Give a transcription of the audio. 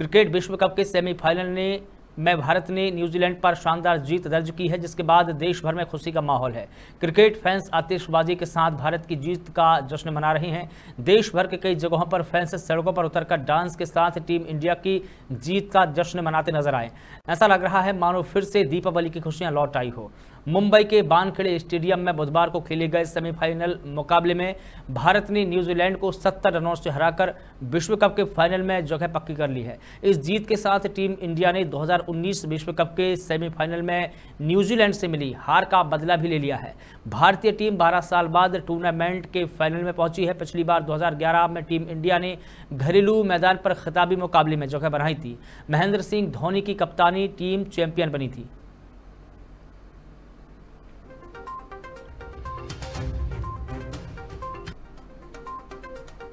cricket विश्व cup के semifinal ने में भारत ने न्यूजीलैंड पर शानदार जीत दर्ज की है जिसके बाद देश भर में खुशी का माहौल है क्रिकेट फैंस आतिशबाजी के साथ भारत की जीत का जश्न मना रहे हैं देश भर के कई जगहों पर फैंस सड़कों पर उतरकर डांस के साथ टीम इंडिया की जीत का जश्न मनाते नजर आए ऐसा लग रहा है मानो फिर से दीपावली की खुशियां लौट आई हो मुंबई के बानखेड़े स्टेडियम में बुधवार को खेले गए सेमीफाइनल मुकाबले में भारत ने न्यूजीलैंड को 70 रनों से हराकर विश्व कप के फाइनल में जगह पक्की कर ली है इस जीत के साथ टीम इंडिया ने 2019 विश्व कप के सेमीफाइनल में न्यूजीलैंड से मिली हार का बदला भी ले लिया है भारतीय टीम बारह साल बाद टूर्नामेंट के फाइनल में पहुंची है पिछली बार 2011 में टीम इंडिया ने घरेलू मैदान पर खिताबी मुकाबले में जगह बनाई थी महेंद्र सिंह धोनी की कप्तानी टीम चैंपियन बनी थी